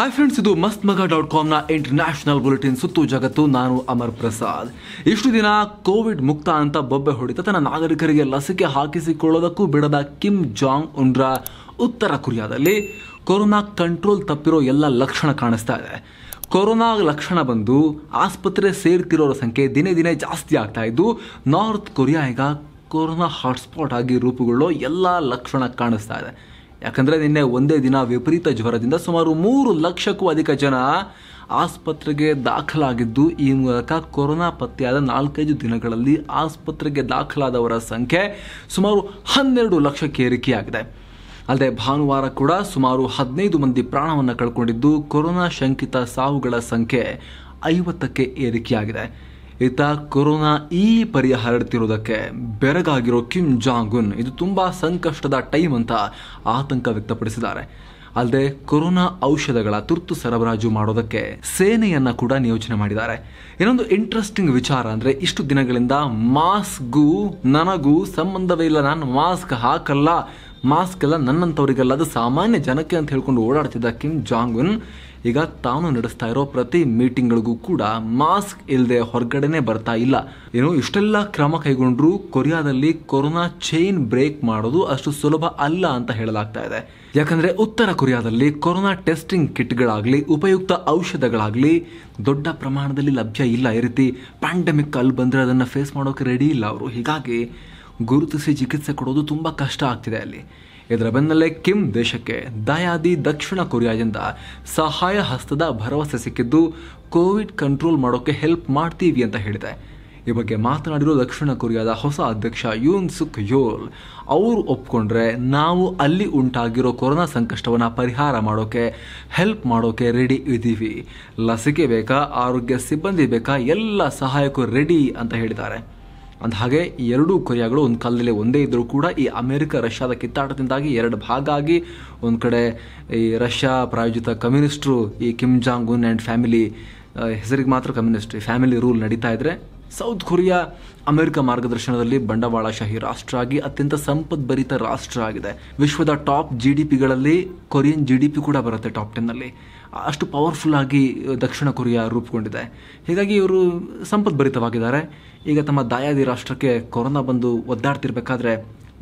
hi friends ಇದು ಮಸ್ತ್ ಮಗ ಡಾಟ್ ಕಾಮ್ನ ಇಂಟರ್ನ್ಯಾಷನಲ್ ಬುಲೆಟಿನ್ ಸುತ್ತು ಜಗತ್ತು ನಾನು ಅಮರ್ ಪ್ರಸಾದ್ ಇಷ್ಟು ದಿನ ಕೋವಿಡ್ ಮುಕ್ತ ಅಂತ ಬೊಬ್ಬೆ ಹೊಡಿತ ತನ್ನ ನಾಗರಿಕರಿಗೆ ಲಸಿಕೆ ಹಾಕಿಸಿಕೊಳ್ಳೋದಕ್ಕೂ ಬಿಡದ ಕಿಮ್ ಜಾಂಗ್ ಉನ್ರ ಉತ್ತರ ಕೊರಿಯಾದಲ್ಲಿ ಕೊರೋನಾ ಕಂಟ್ರೋಲ್ ತಪ್ಪಿರೋ ಎಲ್ಲ ಲಕ್ಷಣ ಕಾಣಿಸ್ತಾ ಇದೆ ಕೊರೋನಾ ಲಕ್ಷಣ ಬಂದು ಆಸ್ಪತ್ರೆ ಸೇರ್ತಿರೋರ ಸಂಖ್ಯೆ ದಿನೇ ದಿನೇ ಜಾಸ್ತಿ ಆಗ್ತಾ ಇದ್ದು ನಾರ್ತ್ ಕೊರಿಯಾ ಈಗ ಕೊರೋನಾ ಹಾಟ್ಸ್ಪಾಟ್ ಆಗಿ ರೂಪುಗೊಳ್ಳೋ ಎಲ್ಲ ಲಕ್ಷಣ ಕಾಣಿಸ್ತಾ ಇದೆ ಯಾಕಂದ್ರೆ ನಿನ್ನೆ ಒಂದೇ ದಿನ ವಿಪರೀತ ಜ್ವರದಿಂದ ಸುಮಾರು ಮೂರು ಲಕ್ಷಕ್ಕೂ ಅಧಿಕ ಜನ ಆಸ್ಪತ್ರೆಗೆ ದಾಖಲಾಗಿದ್ದು ಈ ಮೂಲಕ ಕೊರೋನಾ ಪತ್ತೆಯಾದ ನಾಲ್ಕೈದು ದಿನಗಳಲ್ಲಿ ಆಸ್ಪತ್ರೆಗೆ ದಾಖಲಾದವರ ಸಂಖ್ಯೆ ಸುಮಾರು ಹನ್ನೆರಡು ಲಕ್ಷಕ್ಕೆ ಏರಿಕೆಯಾಗಿದೆ ಅಲ್ಲದೆ ಭಾನುವಾರ ಕೂಡ ಸುಮಾರು ಹದಿನೈದು ಮಂದಿ ಪ್ರಾಣವನ್ನು ಕಳ್ಕೊಂಡಿದ್ದು ಕೊರೋನಾ ಶಂಕಿತ ಸಾವುಗಳ ಸಂಖ್ಯೆ ಐವತ್ತಕ್ಕೆ ಏರಿಕೆಯಾಗಿದೆ ಈತ ಕೊರೋನಾ ಈ ಪರಿಹಾರ ಹರಡ್ತಿರೋದಕ್ಕೆ ಬೆರಗಾಗಿರೋ ಕಿಮ್ ಜಾಂಗ್ ಉನ್ ಇದು ತುಂಬ ಸಂಕಷ್ಟದ ಟೈಮ್ ಅಂತ ಆತಂಕ ವ್ಯಕ್ತಪಡಿಸಿದ್ದಾರೆ ಅಲ್ಲದೆ ಕೊರೋನಾ ಔಷಧಗಳ ತುರ್ತು ಸರಬರಾಜು ಮಾಡೋದಕ್ಕೆ ಸೇನೆಯನ್ನ ಕೂಡ ನಿಯೋಜನೆ ಮಾಡಿದ್ದಾರೆ ಇನ್ನೊಂದು ಇಂಟ್ರೆಸ್ಟಿಂಗ್ ವಿಚಾರ ಅಂದ್ರೆ ಇಷ್ಟು ದಿನಗಳಿಂದ ಮಾಸ್ಗೂ ನನಗೂ ಸಂಬಂಧವೇ ಇಲ್ಲ ನಾನು ಮಾಸ್ಕ್ ಹಾಕಲ್ಲ ಮಾಸ್ಕ್ ಎಲ್ಲ ನನ್ನಂಥವರಿಗೆಲ್ಲ ಅದು ಸಾಮಾನ್ಯ ಜನಕ್ಕೆ ಅಂತ ಹೇಳ್ಕೊಂಡು ಓಡಾಡ್ತಿದ್ದ ಕಿಮ್ ಜಾಂಗ್ ಉನ್ ಈಗ ತಾನು ನಡೆಸ್ತಾ ಇರೋ ಪ್ರತಿ ಮೀಟಿಂಗ್ಗಳಿಗೂ ಕೂಡ ಮಾಸ್ಕ್ ಇಲ್ಲದೆ ಹೊರಗಡೆನೆ ಬರ್ತಾ ಇಲ್ಲ ಏನು ಇಷ್ಟೆಲ್ಲ ಕ್ರಮ ಕೈಗೊಂಡ್ರು ಕೊರಿಯಾದಲ್ಲಿ ಕೊರೋನಾ ಚೈನ್ ಬ್ರೇಕ್ ಮಾಡೋದು ಅಷ್ಟು ಸುಲಭ ಅಲ್ಲ ಅಂತ ಹೇಳಲಾಗ್ತಾ ಇದೆ ಯಾಕಂದ್ರೆ ಉತ್ತರ ಕೊರಿಯಾದಲ್ಲಿ ಕೊರೋನಾ ಟೆಸ್ಟಿಂಗ್ ಕಿಟ್ಗಳಾಗಲಿ ಉಪಯುಕ್ತ ಔಷಧಗಳಾಗಲಿ ದೊಡ್ಡ ಪ್ರಮಾಣದಲ್ಲಿ ಲಭ್ಯ ಇಲ್ಲ ಈ ರೀತಿ ಪ್ಯಾಂಡಮಿಕ್ ಅಲ್ಲಿ ಬಂದರೆ ಅದನ್ನು ಫೇಸ್ ಮಾಡೋಕೆ ರೆಡಿ ಇಲ್ಲ ಅವರು ಹೀಗಾಗಿ ಗುರುತಿಸಿ ಚಿಕಿತ್ಸೆ ಕೊಡೋದು ತುಂಬ ಕಷ್ಟ ಆಗ್ತಿದೆ ಅಲ್ಲಿ ಇದರ ಬೆನ್ನಲ್ಲೇ ಕಿಮ್ ದೇಶಕ್ಕೆ ದಯಾದಿ ದಕ್ಷಿಣ ಕೊರಿಯಾದಿಂದ ಸಹಾಯ ಹಸ್ತದ ಭರವಸೆ ಸಿಕ್ಕಿದ್ದು ಕೋವಿಡ್ ಕಂಟ್ರೋಲ್ ಮಾಡೋಕ್ಕೆ ಹೆಲ್ಪ್ ಮಾಡ್ತೀವಿ ಅಂತ ಹೇಳಿದೆ ಈ ಬಗ್ಗೆ ಮಾತನಾಡಿರೋ ದಕ್ಷಿಣ ಕೊರಿಯಾದ ಹೊಸ ಅಧ್ಯಕ್ಷ ಯೂನ್ ಸುಕ್ ಯೋಲ್ ಅವರು ಒಪ್ಕೊಂಡ್ರೆ ನಾವು ಅಲ್ಲಿ ಉಂಟಾಗಿರೋ ಕೊರೋನಾ ಸಂಕಷ್ಟವನ್ನು ಪರಿಹಾರ ಮಾಡೋಕ್ಕೆ ಹೆಲ್ಪ್ ಮಾಡೋಕ್ಕೆ ರೆಡಿ ಇದ್ದೀವಿ ಲಸಿಕೆ ಬೇಕಾ ಆರೋಗ್ಯ ಸಿಬ್ಬಂದಿ ಬೇಕಾ ಎಲ್ಲ ಸಹಾಯಕ್ಕೂ ರೆಡಿ ಅಂತ ಹೇಳಿದ್ದಾರೆ ಅಂದ ಹಾಗೆ ಈ ಎರಡೂ ಕೊರಿಯಾಗಳು ಒಂದು ಕಾಲದಲ್ಲಿ ಒಂದೇ ಇದ್ದರೂ ಕೂಡ ಈ ಅಮೆರಿಕ ರಷ್ಯಾದ ಕಿತ್ತಾಟದಿಂದಾಗಿ ಎರಡು ಭಾಗ ಆಗಿ ಒಂದು ಕಡೆ ಈ ರಷ್ಯಾ ಪ್ರಾಯೋಜಿತ ಕಮ್ಯುನಿಸ್ಟ್ರು ಈ Kim Jong Un and family ಹೆಸರಿಗೆ ಮಾತ್ರ ಕಮ್ಯುನಿಸ್ಟ್ ಫ್ಯಾಮಿಲಿ ರೂಲ್ ನಡೀತಾ ಇದ್ರೆ ಸೌತ್ ಕೊರಿಯಾ ಅಮೆರಿಕ ಮಾರ್ಗದರ್ಶನದಲ್ಲಿ ಬಂಡವಾಳಶಾಹಿ ರಾಷ್ಟ್ರ ಆಗಿ ಅತ್ಯಂತ ಸಂಪದ್ಭರಿತ ರಾಷ್ಟ್ರ ಆಗಿದೆ ವಿಶ್ವದ ಟಾಪ್ ಜಿ ಡಿ ಪಿಗಳಲ್ಲಿ ಕೊರಿಯನ್ ಜಿ ಡಿ ಪಿ ಕೂಡ ಬರುತ್ತೆ ಟಾಪ್ ಟೆನ್ನಲ್ಲಿ ಅಷ್ಟು ಪವರ್ಫುಲ್ಲಾಗಿ ದಕ್ಷಿಣ ಕೊರಿಯಾ ರೂಪುಗೊಂಡಿದೆ ಹೀಗಾಗಿ ಇವರು ಸಂಪದ್ಭರಿತವಾಗಿದ್ದಾರೆ ಈಗ ತಮ್ಮ ದಾಯಾದಿ ರಾಷ್ಟ್ರಕ್ಕೆ ಕೊರೋನಾ ಬಂದು ಒದ್ದಾಡ್ತಿರ್ಬೇಕಾದ್ರೆ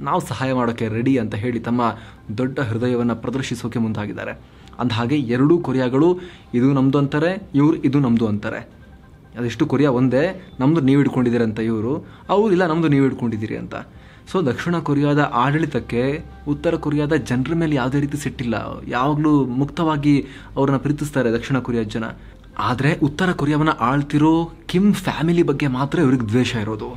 ನಾವು ಸಹಾಯ ಮಾಡೋಕ್ಕೆ ರೆಡಿ ಅಂತ ಹೇಳಿ ತಮ್ಮ ದೊಡ್ಡ ಹೃದಯವನ್ನು ಪ್ರದರ್ಶಿಸೋಕೆ ಮುಂದಾಗಿದ್ದಾರೆ ಅಂದ ಹಾಗೆ ಎರಡೂ ಕೊರಿಯಾಗಳು ಇದು ನಮ್ಮದು ಅಂತಾರೆ ಇವರು ಇದು ನಮ್ಮದು ಅಂತಾರೆ ಅದೆಷ್ಟು ಕೊರಿಯಾ ಒಂದೇ ನಮ್ಮದು ನೀವು ಇಟ್ಕೊಂಡಿದ್ದೀರಂತ ಅಂತ ಇವರು ಅವರು ಇಲ್ಲ ನಮ್ಮದು ನೀವು ಇಟ್ಕೊಂಡಿದ್ದೀರಿ ಅಂತ ಸೊ ದಕ್ಷಿಣ ಕೊರಿಯಾದ ಆಡಳಿತಕ್ಕೆ ಉತ್ತರ ಕೊರಿಯಾದ ಜನರ ಮೇಲೆ ಯಾವುದೇ ರೀತಿ ಸಿಟ್ಟಿಲ್ಲ ಯಾವಾಗಲೂ ಮುಕ್ತವಾಗಿ ಅವರನ್ನು ಪ್ರೀತಿಸ್ತಾರೆ ದಕ್ಷಿಣ ಕೊರಿಯಾ ಜನ ಆದರೆ ಉತ್ತರ ಕೊರಿಯಾವನ್ನ ಆಳ್ತಿರೋ ಕಿಮ್ ಫ್ಯಾಮಿಲಿ ಬಗ್ಗೆ ಮಾತ್ರ ಇವ್ರಿಗೆ ದ್ವೇಷ ಇರೋದು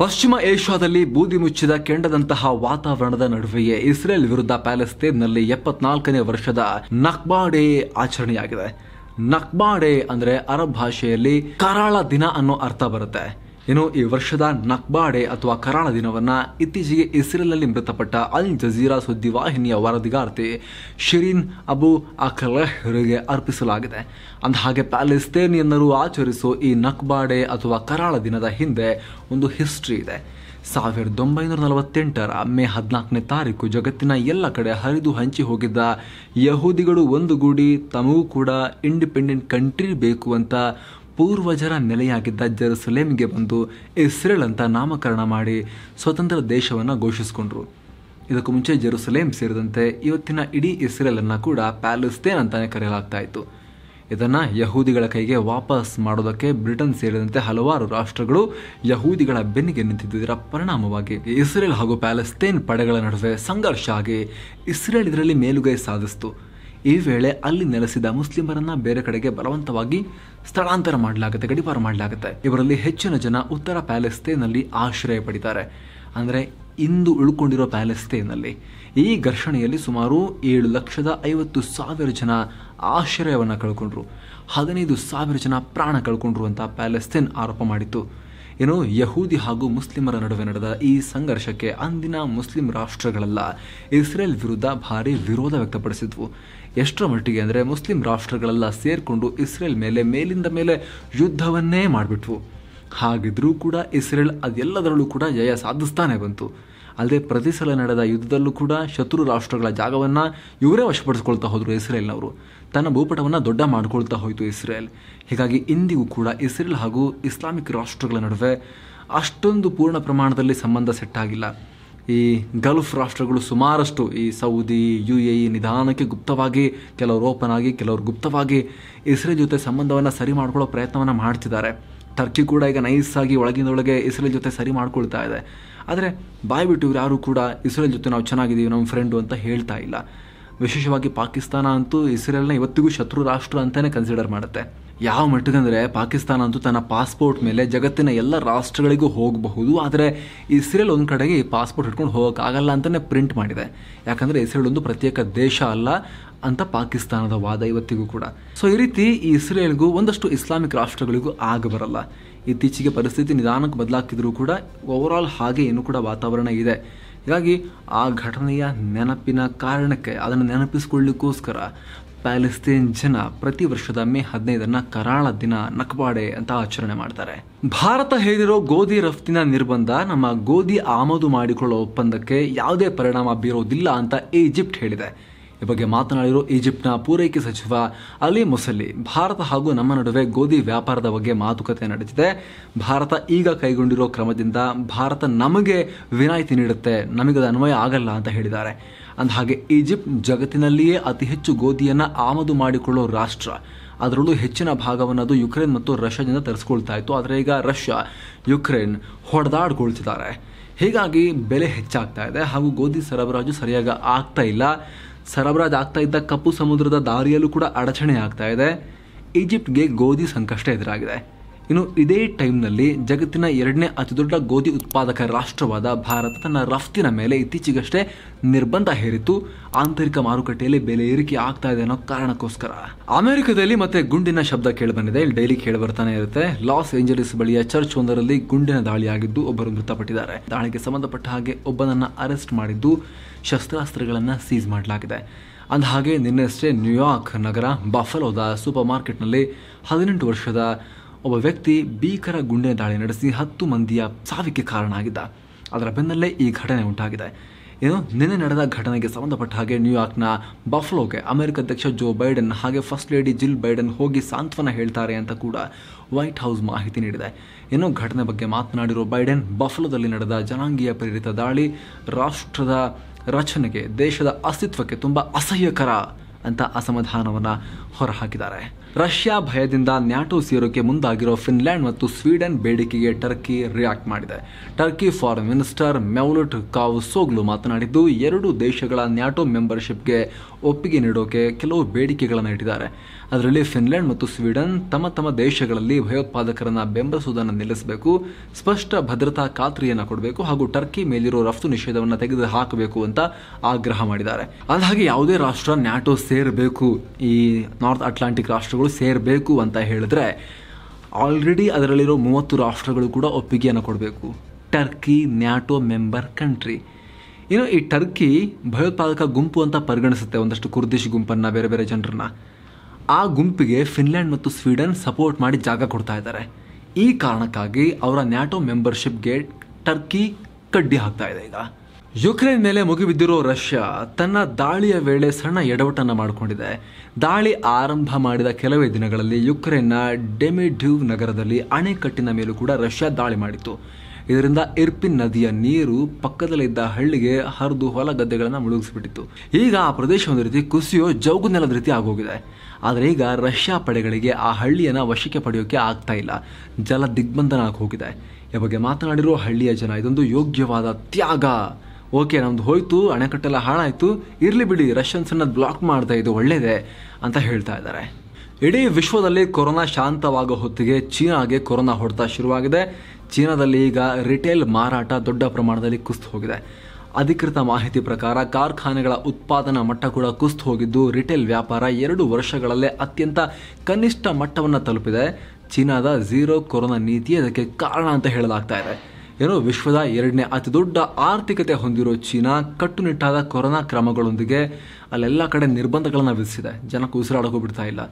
ಪಶ್ಚಿಮ ಏಷ್ಯಾದಲ್ಲಿ ಬೂದಿ ಮುಚ್ಚಿದ ಕೆಂಡದಂತಹ ವಾತಾವರಣದ ನಡುವೆಯೇ ಇಸ್ರೇಲ್ ವಿರುದ್ಧ ಪ್ಯಾಲೆಸ್ತೇನ್ನಲ್ಲಿ ಎಪ್ಪತ್ನಾಲ್ಕನೇ ವರ್ಷದ ನಕ್ಬಾಡೆ ಆಚರಣೆಯಾಗಿದೆ ನಕ್ಬಾಡೆ ಅಂದರೆ ಅರಬ್ ಭಾಷೆಯಲ್ಲಿ ಕರಾಳ ದಿನ ಅನ್ನೋ ಅರ್ಥ ಬರುತ್ತೆ ಏನು ಈ ವರ್ಷದ ನಕ್ಬಾಡೆ ಅಥವಾ ಕರಾಳ ದಿನವನ್ನು ಇತ್ತೀಚೆಗೆ ಇಸ್ರೇಲ್ನಲ್ಲಿ ಮೃತಪಟ್ಟ ಅಲ್ ಜಜೀರಾ ಸುದ್ದಿ ವಾಹಿನಿಯ ವರದಿಗಾರ್ತಿ ಶಿರೀನ್ ಅಬು ಅಕಲಹ್ರಿಗೆ ಅರ್ಪಿಸಲಾಗಿದೆ ಹಾಗೆ ಪ್ಯಾಲೆಸ್ತೇನಿಯನ್ನರು ಆಚರಿಸೋ ಈ ನಕ್ಬಾಡೆ ಅಥವಾ ಕರಾಳ ದಿನದ ಹಿಂದೆ ಒಂದು ಹಿಸ್ಟ್ರಿ ಇದೆ ಸಾವಿರದ ಒಂಬೈನೂರ ನಲವತ್ತೆಂಟರ ಮೇ ಹದಿನಾಲ್ಕನೇ ತಾರೀಕು ಜಗತ್ತಿನ ಎಲ್ಲ ಕಡೆ ಹರಿದು ಹಂಚಿ ಹೋಗಿದ್ದ ಯಹೂದಿಗಳು ಒಂದುಗೂಡಿ ತಮಗೂ ಕೂಡ ಇಂಡಿಪೆಂಡೆಂಟ್ ಕಂಟ್ರಿ ಬೇಕು ಅಂತ ಪೂರ್ವಜರ ನೆಲೆಯಾಗಿದ್ದ ಜೆರುಸಲೇಮ್ಗೆ ಬಂದು ಇಸ್ರೇಲ್ ಅಂತ ನಾಮಕರಣ ಮಾಡಿ ಸ್ವತಂತ್ರ ದೇಶವನ್ನು ಘೋಷಿಸಿಕೊಂಡ್ರು ಇದಕ್ಕೂ ಮುಂಚೆ ಜೆರುಸಲೇಮ್ ಸೇರಿದಂತೆ ಇವತ್ತಿನ ಇಡೀ ಇಸ್ರೇಲನ್ನು ಕೂಡ ಪ್ಯಾಲೆಸ್ತೇನ್ ಅಂತಲೇ ಕರೆಯಲಾಗ್ತಾ ಇತ್ತು ಇದನ್ನು ಯಹೂದಿಗಳ ಕೈಗೆ ವಾಪಸ್ ಮಾಡೋದಕ್ಕೆ ಬ್ರಿಟನ್ ಸೇರಿದಂತೆ ಹಲವಾರು ರಾಷ್ಟ್ರಗಳು ಯಹೂದಿಗಳ ಬೆನ್ನಿಗೆ ಇದರ ಪರಿಣಾಮವಾಗಿ ಇಸ್ರೇಲ್ ಹಾಗೂ ಪ್ಯಾಲೆಸ್ತೇನ್ ಪಡೆಗಳ ನಡುವೆ ಸಂಘರ್ಷ ಆಗಿ ಇಸ್ರೇಲ್ ಇದರಲ್ಲಿ ಮೇಲುಗೈ ಸಾಧಿಸ್ತು ಈ ವೇಳೆ ಅಲ್ಲಿ ನೆಲೆಸಿದ ಮುಸ್ಲಿಮರನ್ನು ಬೇರೆ ಕಡೆಗೆ ಬಲವಂತವಾಗಿ ಸ್ಥಳಾಂತರ ಮಾಡಲಾಗುತ್ತೆ ಗಡಿಪಾರು ಮಾಡಲಾಗುತ್ತೆ ಇವರಲ್ಲಿ ಹೆಚ್ಚಿನ ಜನ ಉತ್ತರ ಪ್ಯಾಲೆಸ್ತೇನಲ್ಲಿ ಆಶ್ರಯ ಪಡಿತಾರೆ ಅಂದರೆ ಇಂದು ಉಳ್ಕೊಂಡಿರೋ ಪ್ಯಾಲೆಸ್ತೇನಲ್ಲಿ ಈ ಘರ್ಷಣೆಯಲ್ಲಿ ಸುಮಾರು ಏಳು ಲಕ್ಷದ ಐವತ್ತು ಸಾವಿರ ಜನ ಆಶ್ರಯವನ್ನು ಕಳ್ಕೊಂಡ್ರು ಹದಿನೈದು ಸಾವಿರ ಜನ ಪ್ರಾಣ ಕಳ್ಕೊಂಡ್ರು ಅಂತ ಪ್ಯಾಲೆಸ್ತೇನ್ ಆರೋಪ ಮಾಡಿತ್ತು ಏನು ಯಹೂದಿ ಹಾಗೂ ಮುಸ್ಲಿಮರ ನಡುವೆ ನಡೆದ ಈ ಸಂಘರ್ಷಕ್ಕೆ ಅಂದಿನ ಮುಸ್ಲಿಂ ರಾಷ್ಟ್ರಗಳೆಲ್ಲ ಇಸ್ರೇಲ್ ವಿರುದ್ಧ ಭಾರಿ ವಿರೋಧ ವ್ಯಕ್ತಪಡಿಸಿದ್ವು ಎಷ್ಟರ ಮಟ್ಟಿಗೆ ಅಂದರೆ ಮುಸ್ಲಿಂ ರಾಷ್ಟ್ರಗಳೆಲ್ಲ ಸೇರಿಕೊಂಡು ಇಸ್ರೇಲ್ ಮೇಲೆ ಮೇಲಿಂದ ಮೇಲೆ ಯುದ್ಧವನ್ನೇ ಮಾಡಿಬಿಟ್ವು ಹಾಗಿದ್ರೂ ಕೂಡ ಇಸ್ರೇಲ್ ಅದೆಲ್ಲದರಲ್ಲೂ ಕೂಡ ಜಯ ಸಾಧಿಸ್ತಾನೆ ಬಂತು ಅಲ್ಲದೆ ಪ್ರತಿ ಸಲ ನಡೆದ ಯುದ್ಧದಲ್ಲೂ ಕೂಡ ಶತ್ರು ರಾಷ್ಟ್ರಗಳ ಜಾಗವನ್ನು ಇವರೇ ವಶಪಡಿಸ್ಕೊಳ್ತಾ ಹೋದರು ಇಸ್ರೇಲ್ನವರು ತನ್ನ ಭೂಪಟವನ್ನು ದೊಡ್ಡ ಮಾಡ್ಕೊಳ್ತಾ ಹೋಯಿತು ಇಸ್ರೇಲ್ ಹೀಗಾಗಿ ಇಂದಿಗೂ ಕೂಡ ಇಸ್ರೇಲ್ ಹಾಗೂ ಇಸ್ಲಾಮಿಕ್ ರಾಷ್ಟ್ರಗಳ ನಡುವೆ ಅಷ್ಟೊಂದು ಪೂರ್ಣ ಪ್ರಮಾಣದಲ್ಲಿ ಸಂಬಂಧ ಸೆಟ್ ಆಗಿಲ್ಲ ಈ ಗಲ್ಫ್ ರಾಷ್ಟ್ರಗಳು ಸುಮಾರಷ್ಟು ಈ ಸೌದಿ ಯು ಎ ಇ ನಿಧಾನಕ್ಕೆ ಗುಪ್ತವಾಗಿ ಕೆಲವರು ಓಪನ್ ಆಗಿ ಕೆಲವರು ಗುಪ್ತವಾಗಿ ಇಸ್ರೇಲ್ ಜೊತೆ ಸಂಬಂಧವನ್ನು ಸರಿ ಮಾಡ್ಕೊಳ್ಳೋ ಪ್ರಯತ್ನವನ್ನು ಮಾಡ್ತಿದ್ದಾರೆ ಟರ್ಕಿ ಕೂಡ ಈಗ ನೈಸಾಗಿ ಒಳಗಿನೊಳಗೆ ಇಸ್ರೇಲ್ ಜೊತೆ ಸರಿ ಮಾಡ್ಕೊಳ್ತಾ ಇದೆ ಆದರೆ ಬಾಯ್ಬಿಟ್ಟು ಇವ್ರು ಯಾರೂ ಕೂಡ ಇಸ್ರೇಲ್ ಜೊತೆ ನಾವು ಚೆನ್ನಾಗಿದ್ದೀವಿ ನಮ್ಮ ಫ್ರೆಂಡು ಅಂತ ಹೇಳ್ತಾ ಇಲ್ಲ ವಿಶೇಷವಾಗಿ ಪಾಕಿಸ್ತಾನ ಅಂತೂ ಇಸ್ರೇಲ್ನ ಇವತ್ತಿಗೂ ಶತ್ರು ರಾಷ್ಟ್ರ ಅಂತಲೇ ಕನ್ಸಿಡರ್ ಮಾಡುತ್ತೆ ಯಾವ ಮಟ್ಟದಂದರೆ ಪಾಕಿಸ್ತಾನ ಅಂತೂ ತನ್ನ ಪಾಸ್ಪೋರ್ಟ್ ಮೇಲೆ ಜಗತ್ತಿನ ಎಲ್ಲ ರಾಷ್ಟ್ರಗಳಿಗೂ ಹೋಗಬಹುದು ಆದರೆ ಇಸ್ರೇಲ್ ಒಂದು ಕಡೆಗೆ ಈ ಪಾಸ್ಪೋರ್ಟ್ ಹಿಡ್ಕೊಂಡು ಹೋಗೋಕ್ಕಾಗಲ್ಲ ಅಂತಲೇ ಪ್ರಿಂಟ್ ಮಾಡಿದೆ ಯಾಕಂದರೆ ಇಸ್ರೇಲ್ ಒಂದು ಪ್ರತ್ಯೇಕ ದೇಶ ಅಲ್ಲ ಅಂತ ಪಾಕಿಸ್ತಾನದ ವಾದ ಇವತ್ತಿಗೂ ಕೂಡ ಸೊ ಈ ರೀತಿ ಈ ಇಸ್ರೇಲ್ಗೂ ಒಂದಷ್ಟು ಇಸ್ಲಾಮಿಕ್ ರಾಷ್ಟ್ರಗಳಿಗೂ ಆಗ ಬರಲ್ಲ ಇತ್ತೀಚೆಗೆ ಪರಿಸ್ಥಿತಿ ನಿಧಾನಕ್ಕೆ ಬದಲಾಗ್ತಿದ್ರು ಕೂಡ ಆಲ್ ಹಾಗೆ ಏನು ಕೂಡ ವಾತಾವರಣ ಇದೆ ಹೀಗಾಗಿ ಆ ಘಟನೆಯ ನೆನಪಿನ ಕಾರಣಕ್ಕೆ ಅದನ್ನು ನೆನಪಿಸ್ಕೊಳ್ಳಿಕ್ಕೋಸ್ಕರ ಪ್ಯಾಲೆಸ್ತೇನ್ ಜನ ಪ್ರತಿ ವರ್ಷದ ಮೇ ಹದಿನೈದನ್ನ ಕರಾಳ ದಿನ ನಕ್ಬಾಡೆ ಅಂತ ಆಚರಣೆ ಮಾಡ್ತಾರೆ ಭಾರತ ಹೇಳಿರೋ ಗೋಧಿ ರಫ್ತಿನ ನಿರ್ಬಂಧ ನಮ್ಮ ಗೋಧಿ ಆಮದು ಮಾಡಿಕೊಳ್ಳೋ ಒಪ್ಪಂದಕ್ಕೆ ಯಾವುದೇ ಪರಿಣಾಮ ಬೀರೋದಿಲ್ಲ ಅಂತ ಈಜಿಪ್ಟ್ ಹೇಳಿದೆ ಈ ಬಗ್ಗೆ ಮಾತನಾಡಿರೋ ಈಜಿಪ್ಟ್ನ ಪೂರೈಕೆ ಸಚಿವ ಅಲಿ ಮುಸಲಿ ಭಾರತ ಹಾಗೂ ನಮ್ಮ ನಡುವೆ ಗೋಧಿ ವ್ಯಾಪಾರದ ಬಗ್ಗೆ ಮಾತುಕತೆ ನಡೆಸಿದೆ ಭಾರತ ಈಗ ಕೈಗೊಂಡಿರೋ ಕ್ರಮದಿಂದ ಭಾರತ ನಮಗೆ ವಿನಾಯಿತಿ ನೀಡುತ್ತೆ ನಮಗದು ಅನ್ವಯ ಆಗಲ್ಲ ಅಂತ ಹೇಳಿದ್ದಾರೆ ಹಾಗೆ ಈಜಿಪ್ಟ್ ಜಗತ್ತಿನಲ್ಲಿಯೇ ಅತಿ ಹೆಚ್ಚು ಗೋಧಿಯನ್ನು ಆಮದು ಮಾಡಿಕೊಳ್ಳೋ ರಾಷ್ಟ್ರ ಅದರಲ್ಲೂ ಹೆಚ್ಚಿನ ಭಾಗವನ್ನು ಅದು ಯುಕ್ರೇನ್ ಮತ್ತು ರಷ್ಯಾದಿಂದ ತರಿಸ್ಕೊಳ್ತಾ ಇತ್ತು ಆದರೆ ಈಗ ರಷ್ಯಾ ಯುಕ್ರೇನ್ ಹೊಡೆದಾಡ್ಕೊಳ್ತಿದ್ದಾರೆ ಹೀಗಾಗಿ ಬೆಲೆ ಹೆಚ್ಚಾಗ್ತಾ ಇದೆ ಹಾಗೂ ಗೋಧಿ ಸರಬರಾಜು ಸರಿಯಾಗಿ ಆಗ್ತಾ ಇಲ್ಲ ಸರಬರಾಜು ಆಗ್ತಾ ಇದ್ದ ಕಪ್ಪು ಸಮುದ್ರದ ದಾರಿಯಲ್ಲೂ ಕೂಡ ಅಡಚಣೆ ಆಗ್ತಾ ಇದೆ ಈಜಿಪ್ಟ್ಗೆ ಗೋಧಿ ಸಂಕಷ್ಟ ಎದುರಾಗಿದೆ ಇನ್ನು ಇದೇ ಟೈಮ್ನಲ್ಲಿ ಜಗತ್ತಿನ ಎರಡನೇ ಅತಿದೊಡ್ಡ ಗೋಧಿ ಉತ್ಪಾದಕ ರಾಷ್ಟ್ರವಾದ ಭಾರತ ತನ್ನ ರಫ್ತಿನ ಮೇಲೆ ಇತ್ತೀಚೆಗಷ್ಟೇ ನಿರ್ಬಂಧ ಹೇರಿತು ಆಂತರಿಕ ಮಾರುಕಟ್ಟೆಯಲ್ಲಿ ಬೆಲೆ ಏರಿಕೆ ಆಗ್ತಾ ಇದೆ ಅನ್ನೋ ಕಾರಣಕ್ಕೋಸ್ಕರ ಅಮೆರಿಕದಲ್ಲಿ ಮತ್ತೆ ಗುಂಡಿನ ಶಬ್ದ ಕೇಳಿಬಂದಿದೆ ಇಲ್ಲಿ ಡೈಲಿ ಕೇಳಿ ಬರ್ತಾನೆ ಇರುತ್ತೆ ಲಾಸ್ ಏಂಜಲೀಸ್ ಬಳಿಯ ಚರ್ಚ್ ಒಂದರಲ್ಲಿ ಗುಂಡಿನ ದಾಳಿಯಾಗಿದ್ದು ಒಬ್ಬರು ಮೃತಪಟ್ಟಿದ್ದಾರೆ ದಾಳಿಗೆ ಸಂಬಂಧಪಟ್ಟ ಹಾಗೆ ಒಬ್ಬನನ್ನು ಅರೆಸ್ಟ್ ಮಾಡಿದ್ದು ಶಸ್ತ್ರಾಸ್ತ್ರಗಳನ್ನು ಸೀಸ್ ಮಾಡಲಾಗಿದೆ ಅಂದ ಹಾಗೆ ನಿನ್ನೆಷ್ಟೇ ನ್ಯೂಯಾರ್ಕ್ ನಗರ ಬಫಲೋದ ಸೂಪರ್ ಮಾರ್ಕೆಟ್ನಲ್ಲಿ ಹದಿನೆಂಟು ವರ್ಷದ ಒಬ್ಬ ವ್ಯಕ್ತಿ ಭೀಕರ ಗುಂಡಿನ ದಾಳಿ ನಡೆಸಿ ಹತ್ತು ಮಂದಿಯ ಸಾವಿಗೆ ಕಾರಣ ಆಗಿದ್ದ ಅದರ ಬೆನ್ನಲ್ಲೇ ಈ ಘಟನೆ ಉಂಟಾಗಿದೆ ಏನು ನಿನ್ನೆ ನಡೆದ ಘಟನೆಗೆ ಸಂಬಂಧಪಟ್ಟ ಹಾಗೆ ನ್ಯೂಯಾರ್ಕ್ನ ಬಫ್ಲೋಗೆ ಅಮೆರಿಕ ಅಧ್ಯಕ್ಷ ಜೋ ಬೈಡನ್ ಹಾಗೆ ಫಸ್ಟ್ ಲೇಡಿ ಜಿಲ್ ಬೈಡನ್ ಹೋಗಿ ಸಾಂತ್ವನ ಹೇಳ್ತಾರೆ ಅಂತ ಕೂಡ ವೈಟ್ ಹೌಸ್ ಮಾಹಿತಿ ನೀಡಿದೆ ಏನೋ ಘಟನೆ ಬಗ್ಗೆ ಮಾತನಾಡಿರೋ ಬೈಡನ್ ಬಫ್ಲೋದಲ್ಲಿ ನಡೆದ ಜನಾಂಗೀಯ ಪ್ರೇರಿತ ದಾಳಿ ರಾಷ್ಟ್ರದ ರಚನೆಗೆ ದೇಶದ ಅಸ್ತಿತ್ವಕ್ಕೆ ತುಂಬ ಅಸಹ್ಯಕರ ಅಂತ ಅಸಮಾಧಾನವನ್ನು ಹೊರಹಾಕಿದ್ದಾರೆ ರಷ್ಯಾ ಭಯದಿಂದ ನ್ಯಾಟೋ ಸೇರೋಕೆ ಮುಂದಾಗಿರೋ ಫಿನ್ಲ್ಯಾಂಡ್ ಮತ್ತು ಸ್ವೀಡನ್ ಬೇಡಿಕೆಗೆ ಟರ್ಕಿ ರಿಯಾಕ್ಟ್ ಮಾಡಿದೆ Turkey foreign minister Mevlut Cavusoglu ಮಾತನಾಡಿದ್ದು ಎರಡು ದೇಶಗಳ ನ್ಯಾಟೋ ಮೆಂಬರ್ಶಿಪ್ಗೆ ಒಪ್ಪಿಗೆ ನೀಡೋಕೆ ಕೆಲವು ಬೇಡಿಕೆಗಳನ್ನು ಇಟ್ಟಿದ್ದಾರೆ ಅದರಲ್ಲಿ ಫಿನ್ಲ್ಯಾಂಡ್ ಮತ್ತು ಸ್ವೀಡನ್ ತಮ್ಮ ತಮ್ಮ ದೇಶಗಳಲ್ಲಿ ಭಯೋತ್ಪಾದಕರನ್ನು ಬೆಂಬಲಿಸುವುದನ್ನು ನಿಲ್ಲಿಸಬೇಕು ಸ್ಪಷ್ಟ ಭದ್ರತಾ ಖಾತ್ರಿಯನ್ನು ಕೊಡಬೇಕು ಹಾಗೂ ಟರ್ಕಿ ಮೇಲಿರೋ ರಫ್ತು ನಿಷೇಧವನ್ನು ತೆಗೆದು ಹಾಕಬೇಕು ಅಂತ ಆಗ್ರಹ ಮಾಡಿದ್ದಾರೆ ಅದಾಗಿ ಯಾವುದೇ ರಾಷ್ಟ್ರ ನ್ಯಾಟೋ ಸೇರಬೇಕು ಈ ನಾರ್ತ್ ಅಟ್ಲಾಂಟಿಕ್ ರಾಷ್ಟ್ರಗಳು ರಾಷ್ಟ್ರಗಳು ಸೇರಬೇಕು ಅಂತ ಹೇಳಿದ್ರೆ ಆಲ್ರೆಡಿ ಅದರಲ್ಲಿರೋ ಮೂವತ್ತು ರಾಷ್ಟ್ರಗಳು ಕೂಡ ಒಪ್ಪಿಗೆಯನ್ನು ಕೊಡಬೇಕು ಟರ್ಕಿ ನ್ಯಾಟೋ ಮೆಂಬರ್ ಕಂಟ್ರಿ ಇನ್ನು ಈ ಟರ್ಕಿ ಭಯೋತ್ಪಾದಕ ಗುಂಪು ಅಂತ ಪರಿಗಣಿಸುತ್ತೆ ಒಂದಷ್ಟು ಕುರ್ದಿಶ್ ಗುಂಪನ್ನು ಬೇರೆ ಬೇರೆ ಜನರನ್ನ ಆ ಗುಂಪಿಗೆ ಫಿನ್ಲ್ಯಾಂಡ್ ಮತ್ತು ಸ್ವೀಡನ್ ಸಪೋರ್ಟ್ ಮಾಡಿ ಜಾಗ ಕೊಡ್ತಾ ಇದ್ದಾರೆ ಈ ಕಾರಣಕ್ಕಾಗಿ ಅವರ ನ್ಯಾಟೋ ಮೆಂಬರ್ಶಿಪ್ಗೆ ಟರ್ಕಿ ಕಡ್ಡಿ ಹಾಕ್ತಾ ಇದೆ ಈಗ ಯುಕ್ರೇನ್ ಮೇಲೆ ಮುಗಿಬಿದ್ದಿರೋ ರಷ್ಯಾ ತನ್ನ ದಾಳಿಯ ವೇಳೆ ಸಣ್ಣ ಎಡವಟನ್ನ ಮಾಡಿಕೊಂಡಿದೆ ದಾಳಿ ಆರಂಭ ಮಾಡಿದ ಕೆಲವೇ ದಿನಗಳಲ್ಲಿ ಯುಕ್ರೇನ್ನ ಡೆಮಿಡ್ಯೂವ್ ನಗರದಲ್ಲಿ ಅಣೆಕಟ್ಟಿನ ಮೇಲೂ ಕೂಡ ರಷ್ಯಾ ದಾಳಿ ಮಾಡಿತ್ತು ಇದರಿಂದ ಇರ್ಪಿನ್ ನದಿಯ ನೀರು ಪಕ್ಕದಲ್ಲಿದ್ದ ಹಳ್ಳಿಗೆ ಹರಿದು ಹೊಲ ಗದ್ದೆಗಳನ್ನು ಮುಳುಗಿಸಿಬಿಟ್ಟಿತ್ತು ಈಗ ಆ ಪ್ರದೇಶ ಒಂದು ರೀತಿ ಕುಸಿಯೋ ಜೌಗು ನೆಲದ ರೀತಿ ಆಗೋಗಿದೆ ಆದರೆ ಈಗ ರಷ್ಯಾ ಪಡೆಗಳಿಗೆ ಆ ಹಳ್ಳಿಯನ್ನು ವಶಕ್ಕೆ ಪಡೆಯೋಕೆ ಆಗ್ತಾ ಇಲ್ಲ ಜಲ ದಿಗ್ಬಂಧನ ಆಗಿ ಹೋಗಿದೆ ಈ ಬಗ್ಗೆ ಮಾತನಾಡಿರೋ ಹಳ್ಳಿಯ ಜನ ಇದೊಂದು ಯೋಗ್ಯವಾದ ತ್ಯಾಗ ಓಕೆ ನಮ್ದು ಹೋಯ್ತು ಅಣೆಕಟ್ಟೆಲ್ಲ ಹಾಳಾಯಿತು ಇರಲಿ ಬಿಡಿ ರಷ್ಯನ್ಸ್ ಅನ್ನೋದು ಬ್ಲಾಕ್ ಮಾಡ್ತಾ ಇದು ಒಳ್ಳೆಯದೇ ಅಂತ ಹೇಳ್ತಾ ಇದ್ದಾರೆ ಇಡೀ ವಿಶ್ವದಲ್ಲಿ ಕೊರೋನಾ ಶಾಂತವಾಗೋ ಹೊತ್ತಿಗೆ ಚೀನಾಗೆ ಕೊರೋನಾ ಹೊಡೆತ ಶುರುವಾಗಿದೆ ಚೀನಾದಲ್ಲಿ ಈಗ ರಿಟೇಲ್ ಮಾರಾಟ ದೊಡ್ಡ ಪ್ರಮಾಣದಲ್ಲಿ ಕುಸ್ತು ಹೋಗಿದೆ ಅಧಿಕೃತ ಮಾಹಿತಿ ಪ್ರಕಾರ ಕಾರ್ಖಾನೆಗಳ ಉತ್ಪಾದನಾ ಮಟ್ಟ ಕೂಡ ಕುಸ್ತು ಹೋಗಿದ್ದು ರಿಟೇಲ್ ವ್ಯಾಪಾರ ಎರಡು ವರ್ಷಗಳಲ್ಲೇ ಅತ್ಯಂತ ಕನಿಷ್ಠ ಮಟ್ಟವನ್ನು ತಲುಪಿದೆ ಚೀನಾದ ಝೀರೋ ಕೊರೋನಾ ನೀತಿ ಅದಕ್ಕೆ ಕಾರಣ ಅಂತ ಹೇಳಲಾಗ್ತಾ ಇದೆ ಏನೋ ವಿಶ್ವದ ಎರಡನೇ ಅತಿ ದೊಡ್ಡ ಆರ್ಥಿಕತೆ ಹೊಂದಿರೋ ಚೀನಾ ಕಟ್ಟುನಿಟ್ಟಾದ ಕೊರೋನಾ ಕ್ರಮಗಳೊಂದಿಗೆ ಅಲ್ಲೆಲ್ಲ ಕಡೆ ನಿರ್ಬಂಧಗಳನ್ನು ವಿಧಿಸಿದೆ ಜನಕ್ಕೆ ಬಿಡ್ತಾ ಇಲ್ಲ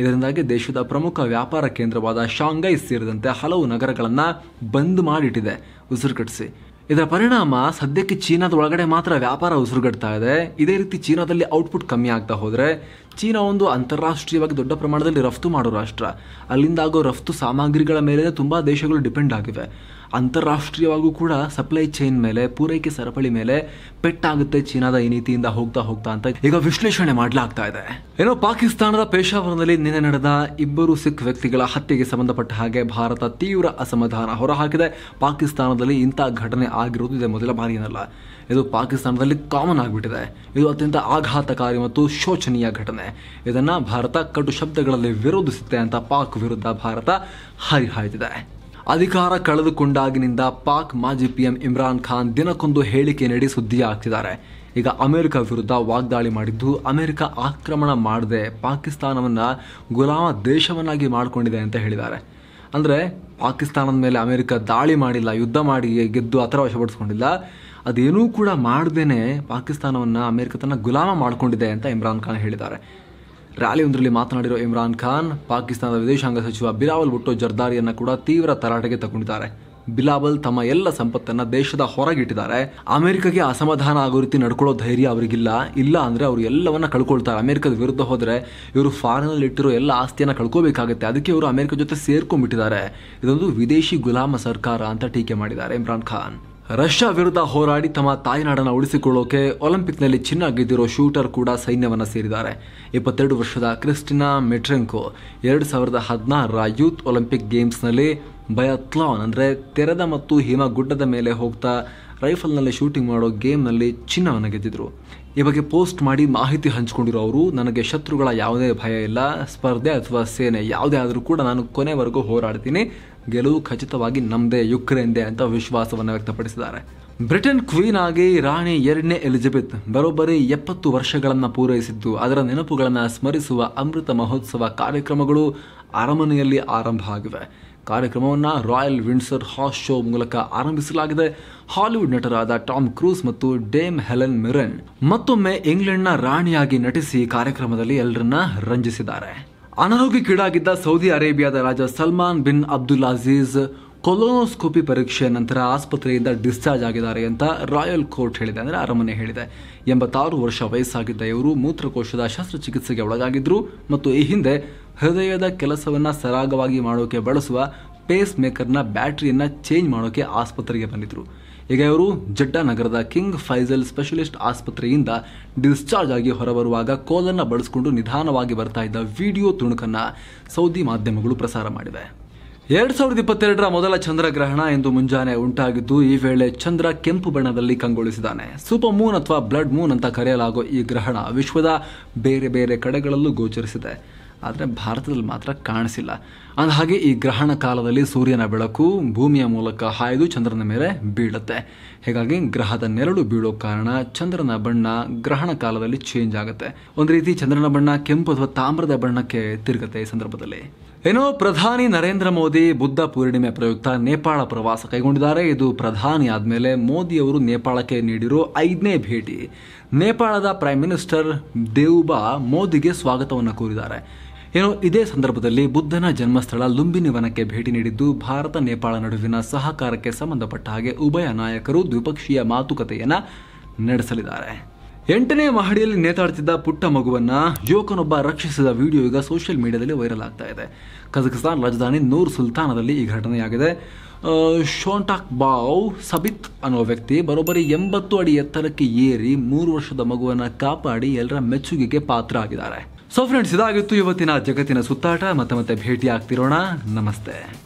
ಇದರಿಂದಾಗಿ ದೇಶದ ಪ್ರಮುಖ ವ್ಯಾಪಾರ ಕೇಂದ್ರವಾದ ಶಾಂಘೈ ಸೇರಿದಂತೆ ಹಲವು ನಗರಗಳನ್ನು ಬಂದ್ ಮಾಡಿಟ್ಟಿದೆ ಉಸಿರು ಕಟ್ಟಿಸಿ ಇದರ ಪರಿಣಾಮ ಸದ್ಯಕ್ಕೆ ಚೀನಾದ ಒಳಗಡೆ ಮಾತ್ರ ವ್ಯಾಪಾರ ಉಸಿರುಗಡ್ತಾ ಇದೆ ಇದೇ ರೀತಿ ಚೀನಾದಲ್ಲಿ ಔಟ್ಪುಟ್ ಕಮ್ಮಿ ಆಗ್ತಾ ಹೋದರೆ ಚೀನಾ ಒಂದು ಅಂತಾರಾಷ್ಟ್ರೀಯವಾಗಿ ದೊಡ್ಡ ಪ್ರಮಾಣದಲ್ಲಿ ರಫ್ತು ಮಾಡೋ ರಾಷ್ಟ್ರ ಅಲ್ಲಿಂದ ಆಗೋ ರಫ್ತು ಸಾಮಗ್ರಿಗಳ ಮೇಲೆ ತುಂಬ ದೇಶಗಳು ಡಿಪೆಂಡ್ ಆಗಿವೆ ಅಂತಾರಾಷ್ಟ್ರೀಯವಾಗೂ ಕೂಡ ಸಪ್ಲೈ ಚೈನ್ ಮೇಲೆ ಪೂರೈಕೆ ಸರಪಳಿ ಮೇಲೆ ಪೆಟ್ಟಾಗುತ್ತೆ ಚೀನಾದ ಈ ನೀತಿಯಿಂದ ಹೋಗ್ತಾ ಹೋಗ್ತಾ ಅಂತ ಈಗ ವಿಶ್ಲೇಷಣೆ ಮಾಡಲಾಗ್ತಾ ಇದೆ ಏನೋ ಪಾಕಿಸ್ತಾನದ ಪೇಶಾವರದಲ್ಲಿ ನಿನ್ನೆ ನಡೆದ ಇಬ್ಬರು ಸಿಖ್ ವ್ಯಕ್ತಿಗಳ ಹತ್ಯೆಗೆ ಸಂಬಂಧಪಟ್ಟ ಹಾಗೆ ಭಾರತ ತೀವ್ರ ಅಸಮಾಧಾನ ಹೊರಹಾಕಿದೆ ಪಾಕಿಸ್ತಾನದಲ್ಲಿ ಇಂಥ ಘಟನೆ ಆಗಿರುವುದು ಇದೇ ಮೊದಲ ಬಾರಿ ಏನಲ್ಲ ಇದು ಪಾಕಿಸ್ತಾನದಲ್ಲಿ ಕಾಮನ್ ಆಗಿಬಿಟ್ಟಿದೆ ಇದು ಅತ್ಯಂತ ಆಘಾತಕಾರಿ ಮತ್ತು ಶೋಚನೀಯ ಘಟನೆ ಇದನ್ನು ಭಾರತ ಕಟು ಶಬ್ದಗಳಲ್ಲಿ ವಿರೋಧಿಸುತ್ತೆ ಅಂತ ಪಾಕ್ ವಿರುದ್ಧ ಭಾರತ ಹರಿಹಾಯ್ತಿದೆ ಅಧಿಕಾರ ಕಳೆದುಕೊಂಡಾಗಿನಿಂದ ಪಾಕ್ ಮಾಜಿ ಪಿ ಎಂ ಇಮ್ರಾನ್ ಖಾನ್ ದಿನಕ್ಕೊಂದು ಹೇಳಿಕೆ ನೀಡಿ ಸುದ್ದಿ ಆಗ್ತಿದ್ದಾರೆ ಈಗ ಅಮೆರಿಕ ವಿರುದ್ಧ ವಾಗ್ದಾಳಿ ಮಾಡಿದ್ದು ಅಮೆರಿಕ ಆಕ್ರಮಣ ಮಾಡದೆ ಪಾಕಿಸ್ತಾನವನ್ನು ಗುಲಾಮ ದೇಶವನ್ನಾಗಿ ಮಾಡಿಕೊಂಡಿದೆ ಅಂತ ಹೇಳಿದ್ದಾರೆ ಅಂದರೆ ಪಾಕಿಸ್ತಾನದ ಮೇಲೆ ಅಮೆರಿಕ ದಾಳಿ ಮಾಡಿಲ್ಲ ಯುದ್ಧ ಮಾಡಿ ಗೆದ್ದು ಥರ ವಶಪಡಿಸ್ಕೊಂಡಿಲ್ಲ ಅದೇನೂ ಕೂಡ ಮಾಡದೇನೆ ಪಾಕಿಸ್ತಾನವನ್ನು ಅಮೆರಿಕ ತನ್ನ ಗುಲಾಮ ಮಾಡಿಕೊಂಡಿದೆ ಅಂತ ಇಮ್ರಾನ್ ಖಾನ್ ಹೇಳಿದ್ದಾರೆ ರ್ಯಾಲಿಯೊಂದರಲ್ಲಿ ಮಾತನಾಡಿರೋ ಇಮ್ರಾನ್ ಖಾನ್ ಪಾಕಿಸ್ತಾನದ ವಿದೇಶಾಂಗ ಸಚಿವ ಬಿಲಾವಲ್ ಭುಟ್ಟೋ ಜರ್ದಾರಿಯನ್ನು ಕೂಡ ತೀವ್ರ ತರಾಟೆಗೆ ತಗೊಂಡಿದ್ದಾರೆ ಬಿಲಾವಲ್ ತಮ್ಮ ಎಲ್ಲ ಸಂಪತ್ತನ್ನು ದೇಶದ ಹೊರಗಿಟ್ಟಿದ್ದಾರೆ ಅಮೆರಿಕಗೆ ಅಸಮಾಧಾನ ಆಗೋ ರೀತಿ ನಡ್ಕೊಳ್ಳೋ ಧೈರ್ಯ ಅವರಿಗಿಲ್ಲ ಇಲ್ಲ ಅಂದರೆ ಅವರು ಎಲ್ಲವನ್ನ ಕಳ್ಕೊಳ್ತಾರೆ ಅಮೆರಿಕದ ವಿರುದ್ಧ ಹೋದರೆ ಇವರು ಫಾರಿನಲ್ಲಿ ಇಟ್ಟಿರೋ ಎಲ್ಲ ಆಸ್ತಿಯನ್ನು ಕಳ್ಕೋಬೇಕಾಗುತ್ತೆ ಅದಕ್ಕೆ ಇವರು ಅಮೆರಿಕ ಜೊತೆ ಸೇರ್ಕೊಂಡ್ಬಿಟ್ಟಿದ್ದಾರೆ ಇದೊಂದು ವಿದೇಶಿ ಗುಲಾಮ ಸರ್ಕಾರ ಅಂತ ಟೀಕೆ ಮಾಡಿದ್ದಾರೆ ಇಮ್ರಾನ್ ಖಾನ್ ರಷ್ಯಾ ವಿರುದ್ಧ ಹೋರಾಡಿ ತಮ್ಮ ತಾಯ್ನಾಡನ್ನು ಉಳಿಸಿಕೊಳ್ಳೋಕೆ ಒಲಿಂಪಿಕ್ನಲ್ಲಿ ಚಿನ್ನ ಗೆದ್ದಿರೋ ಶೂಟರ್ ಕೂಡ ಸೈನ್ಯವನ್ನು ಸೇರಿದ್ದಾರೆ ಇಪ್ಪತ್ತೆರಡು ವರ್ಷದ ಕ್ರಿಸ್ಟಿನಾ ಮೆಟ್ರೆಂಕೋ ಎರಡು ಸಾವಿರದ ಹದಿನಾರರ ಯೂತ್ ಒಲಿಂಪಿಕ್ ಗೇಮ್ಸ್ನಲ್ಲಿ ಬಯತ್ಲಾನ್ ಅಂದರೆ ತೆರೆದ ಮತ್ತು ಹಿಮ ಗುಡ್ಡದ ಮೇಲೆ ಹೋಗ್ತಾ ರೈಫಲ್ನಲ್ಲಿ ಶೂಟಿಂಗ್ ಮಾಡೋ ಗೇಮ್ನಲ್ಲಿ ಚಿನ್ನವನ್ನು ಗೆದ್ದಿದ್ರು ಈ ಬಗ್ಗೆ ಪೋಸ್ಟ್ ಮಾಡಿ ಮಾಹಿತಿ ಹಂಚಿಕೊಂಡಿರೋ ಅವರು ನನಗೆ ಶತ್ರುಗಳ ಯಾವುದೇ ಭಯ ಇಲ್ಲ ಸ್ಪರ್ಧೆ ಅಥವಾ ಸೇನೆ ಯಾವುದೇ ಆದರೂ ಕೂಡ ನಾನು ಕೊನೆವರೆಗೂ ಹೋರಾಡ್ತೀನಿ ಗೆಲುವು ಖಚಿತವಾಗಿ ನಮ್ಮದೇ ದೇ ಅಂತ ವಿಶ್ವಾಸವನ್ನು ವ್ಯಕ್ತಪಡಿಸಿದ್ದಾರೆ ಬ್ರಿಟನ್ ಕ್ವೀನ್ ಆಗಿ ರಾಣಿ ಎರಡನೇ ಎಲಿಜಬೆತ್ ಬರೋಬ್ಬರಿ ಎಪ್ಪತ್ತು ವರ್ಷಗಳನ್ನು ಪೂರೈಸಿದ್ದು ಅದರ ನೆನಪುಗಳನ್ನು ಸ್ಮರಿಸುವ ಅಮೃತ ಮಹೋತ್ಸವ ಕಾರ್ಯಕ್ರಮಗಳು ಅರಮನೆಯಲ್ಲಿ ಆರಂಭ ಆಗಿವೆ ಕಾರ್ಯಕ್ರಮವನ್ನು ರಾಯಲ್ ವಿಂಡ್ಸರ್ ಹಾಸ್ ಶೋ ಮೂಲಕ ಆರಂಭಿಸಲಾಗಿದೆ ಹಾಲಿವುಡ್ ನಟರಾದ ಟಾಮ್ ಕ್ರೂಸ್ ಮತ್ತು ಡೇಮ್ ಹೆಲೆನ್ ಮಿರನ್ ಮತ್ತೊಮ್ಮೆ ಇಂಗ್ಲೆಂಡ್ನ ರಾಣಿಯಾಗಿ ನಟಿಸಿ ಕಾರ್ಯಕ್ರಮದಲ್ಲಿ ಎಲ್ಲರನ್ನ ರಂಜಿಸಿದ್ದಾರೆ ಅನಾರೋಗ್ಯಕ್ಕೀಡಾಗಿದ್ದ ಸೌದಿ ಅರೇಬಿಯಾದ ರಾಜ Salman bin Abdul Aziz colonoscopy ಪರೀಕ್ಷೆಯ ನಂತರ ಆಸ್ಪತ್ರೆಯಿಂದ ಡಿಸ್ಚಾರ್ಜ್ ಆಗಿದ್ದಾರೆ ಅಂತ ರಾಯಲ್ ಕೋರ್ಟ್ ಹೇಳಿದೆ ಅಂದರೆ ಅರಮನೆ ಹೇಳಿದೆ ಎಂಬತ್ತಾರು ವರ್ಷ ವಯಸ್ಸಾಗಿದ್ದ ಇವರು ಮೂತ್ರಕೋಶದ ಶಸ್ತ್ರಚಿಕಿತ್ಸೆಗೆ ಒಳಗಾಗಿದ್ದರು ಮತ್ತು ಈ ಹಿಂದೆ ಹೃದಯದ ಕೆಲಸವನ್ನು ಸರಾಗವಾಗಿ ಮಾಡೋಕೆ ಬಳಸುವ ಪೇಸ್ ಮೇಕರ್ನ ಬ್ಯಾಟ್ರಿಯನ್ನು ಚೇಂಜ್ ಮಾಡೋಕೆ ಆಸ್ಪತ್ರೆಗೆ ಬಂದಿದ್ದರು ಈಗ ಇವರು ಜಡ್ಡಾ ನಗರದ ಕಿಂಗ್ ಫೈಜಲ್ ಸ್ಪೆಷಲಿಸ್ಟ್ ಆಸ್ಪತ್ರೆಯಿಂದ ಡಿಸ್ಚಾರ್ಜ್ ಆಗಿ ಹೊರಬರುವಾಗ ಕೋಲನ್ನು ಬಳಸಿಕೊಂಡು ನಿಧಾನವಾಗಿ ಬರ್ತಾ ಇದ್ದ ವಿಡಿಯೋ ತುಣುಕನ್ನು ಸೌದಿ ಮಾಧ್ಯಮಗಳು ಪ್ರಸಾರ ಮಾಡಿವೆ ಎರಡ್ ಸಾವಿರದ ಇಪ್ಪತ್ತೆರಡರ ಮೊದಲ ಚಂದ್ರಗ್ರಹಣ ಎಂದು ಮುಂಜಾನೆ ಉಂಟಾಗಿದ್ದು ಈ ವೇಳೆ ಚಂದ್ರ ಕೆಂಪು ಬಣ್ಣದಲ್ಲಿ ಕಂಗೊಳಿಸಿದ್ದಾನೆ ಸೂಪರ್ ಮೂನ್ ಅಥವಾ ಬ್ಲಡ್ ಮೂನ್ ಅಂತ ಕರೆಯಲಾಗೋ ಈ ಗ್ರಹಣ ವಿಶ್ವದ ಬೇರೆ ಬೇರೆ ಕಡೆಗಳಲ್ಲೂ ಗೋಚರಿಸಿದೆ ಆದರೆ ಭಾರತದಲ್ಲಿ ಮಾತ್ರ ಕಾಣಿಸಿಲ್ಲ ಅಂದ ಹಾಗೆ ಈ ಗ್ರಹಣ ಕಾಲದಲ್ಲಿ ಸೂರ್ಯನ ಬೆಳಕು ಭೂಮಿಯ ಮೂಲಕ ಹಾಯ್ದು ಚಂದ್ರನ ಮೇಲೆ ಬೀಳುತ್ತೆ ಹೀಗಾಗಿ ಗ್ರಹದ ನೆರಳು ಬೀಳೋ ಕಾರಣ ಚಂದ್ರನ ಬಣ್ಣ ಗ್ರಹಣ ಕಾಲದಲ್ಲಿ ಚೇಂಜ್ ಆಗುತ್ತೆ ಒಂದು ರೀತಿ ಚಂದ್ರನ ಬಣ್ಣ ಕೆಂಪು ಅಥವಾ ತಾಮ್ರದ ಬಣ್ಣಕ್ಕೆ ತಿರುಗುತ್ತೆ ಈ ಸಂದರ್ಭದಲ್ಲಿ ಏನೋ ಪ್ರಧಾನಿ ನರೇಂದ್ರ ಮೋದಿ ಬುದ್ಧ ಪೂರ್ಣಿಮೆ ಪ್ರಯುಕ್ತ ನೇಪಾಳ ಪ್ರವಾಸ ಕೈಗೊಂಡಿದ್ದಾರೆ ಇದು ಪ್ರಧಾನಿ ಆದಮೇಲೆ ಅವರು ನೇಪಾಳಕ್ಕೆ ನೀಡಿರೋ ಐದನೇ ಭೇಟಿ ನೇಪಾಳದ ಪ್ರೈಮ್ ಮಿನಿಸ್ಟರ್ ದೇವುಬಾ ಮೋದಿಗೆ ಸ್ವಾಗತವನ್ನು ಕೋರಿದ್ದಾರೆ ಏನೋ ಇದೇ ಸಂದರ್ಭದಲ್ಲಿ ಬುದ್ಧನ ಜನ್ಮಸ್ಥಳ ಲುಂಬಿನಿ ವನಕ್ಕೆ ಭೇಟಿ ನೀಡಿದ್ದು ಭಾರತ ನೇಪಾಳ ನಡುವಿನ ಸಹಕಾರಕ್ಕೆ ಸಂಬಂಧಪಟ್ಟ ಹಾಗೆ ಉಭಯ ನಾಯಕರು ದ್ವಿಪಕ್ಷೀಯ ಮಾತುಕತೆಯನ್ನ ನಡೆಸಲಿದ್ದಾರೆ ಎಂಟನೇ ಮಹಡಿಯಲ್ಲಿ ನೇತಾಡ್ತಿದ್ದ ಪುಟ್ಟ ಮಗುವನ್ನ ಯುವಕನೊಬ್ಬ ರಕ್ಷಿಸಿದ ವಿಡಿಯೋ ಈಗ ಸೋಷಿಯಲ್ ಮೀಡಿಯಾದಲ್ಲಿ ವೈರಲ್ ಆಗ್ತಾ ಇದೆ ಕಜಕಿಸ್ತಾನ್ ರಾಜಧಾನಿ ನೂರ್ ಸುಲ್ತಾನದಲ್ಲಿ ಈ ಘಟನೆಯಾಗಿದೆ ಶೋಂಟಾಕ್ ಬಾವ್ ಸಬಿತ್ ಅನ್ನೋ ವ್ಯಕ್ತಿ ಬರೋಬ್ಬರಿ ಎಂಬತ್ತು ಅಡಿ ಎತ್ತರಕ್ಕೆ ಏರಿ ಮೂರು ವರ್ಷದ ಮಗುವನ್ನು ಕಾಪಾಡಿ ಎಲ್ಲರ ಮೆಚ್ಚುಗೆಗೆ ಪಾತ್ರ ಆಗಿದ್ದಾರೆ ಸೊ ಫ್ರೆಂಡ್ಸ್ ಇದಾಗಿತ್ತು ಇವತ್ತಿನ ಜಗತ್ತಿನ ಸುತ್ತಾಟ ಮತ್ತೆ ಮತ್ತೆ ಭೇಟಿ ಆಗ್ತಿರೋಣ ನಮಸ್ತೆ